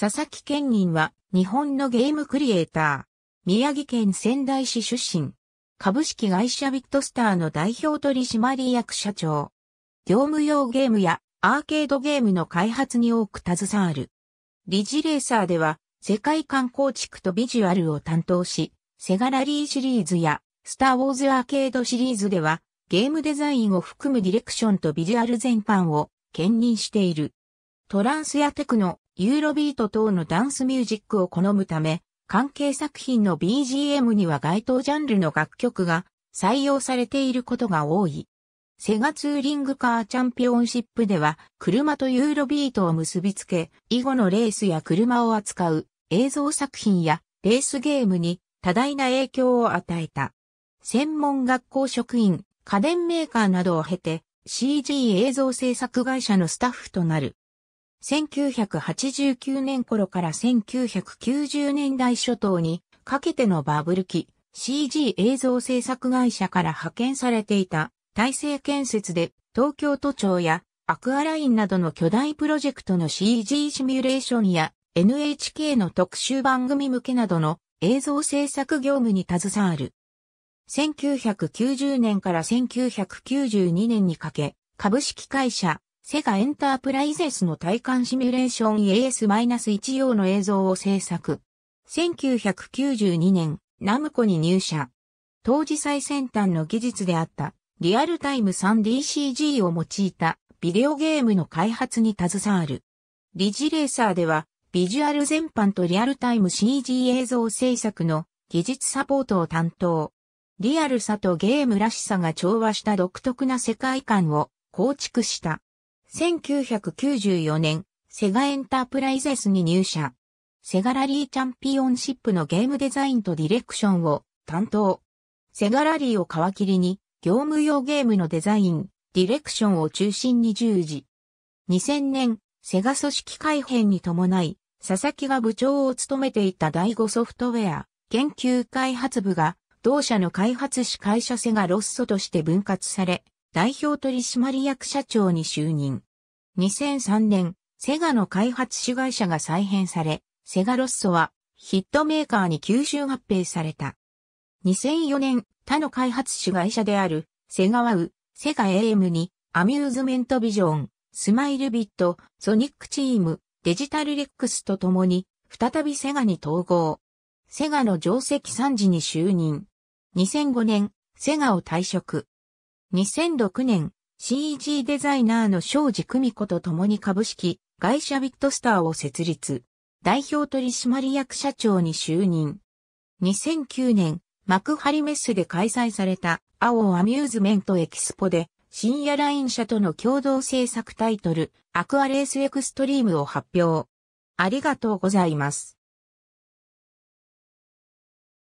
佐々木健人は日本のゲームクリエイター。宮城県仙台市出身。株式会社ビットスターの代表取締役社長。業務用ゲームやアーケードゲームの開発に多く携わる。リジレーサーでは世界観構築とビジュアルを担当し、セガラリーシリーズやスターウォーズアーケードシリーズではゲームデザインを含むディレクションとビジュアル全般を兼任している。トランスやテクノ、ユーロビート等のダンスミュージックを好むため、関係作品の BGM には該当ジャンルの楽曲が採用されていることが多い。セガツーリングカーチャンピオンシップでは、車とユーロビートを結びつけ、以後のレースや車を扱う映像作品やレースゲームに多大な影響を与えた。専門学校職員、家電メーカーなどを経て、CG 映像制作会社のスタッフとなる。1989年頃から1990年代初頭にかけてのバブル期 CG 映像制作会社から派遣されていた体制建設で東京都庁やアクアラインなどの巨大プロジェクトの CG シミュレーションや NHK の特集番組向けなどの映像制作業務に携わる。1990年から1992年にかけ株式会社セガエンタープライゼスの体感シミュレーション a s 1用の映像を制作。1992年、ナムコに入社。当時最先端の技術であったリアルタイム 3DCG を用いたビデオゲームの開発に携わる。リジレーサーではビジュアル全般とリアルタイム CG 映像制作の技術サポートを担当。リアルさとゲームらしさが調和した独特な世界観を構築した。1994年、セガエンタープライゼスに入社。セガラリーチャンピオンシップのゲームデザインとディレクションを担当。セガラリーを皮切りに、業務用ゲームのデザイン、ディレクションを中心に従事。2000年、セガ組織改編に伴い、佐々木が部長を務めていた第5ソフトウェア研究開発部が同社の開発し会社セガロッソとして分割され、代表取締役社長に就任。2003年、セガの開発主会社が再編され、セガロッソはヒットメーカーに吸収合併された。2004年、他の開発主会社であるセガワウ、セガ AM にアミューズメントビジョン、スマイルビット、ソニックチーム、デジタルレックスと共に再びセガに統合。セガの定石参事に就任。2005年、セガを退職。2006年、CG デザイナーの庄司久美子と共に株式会社ビットスターを設立。代表取締役社長に就任。2009年、幕張メッセで開催された青アミューズメントエキスポで深夜ライン社との共同制作タイトルアクアレースエクストリームを発表。ありがとうございます。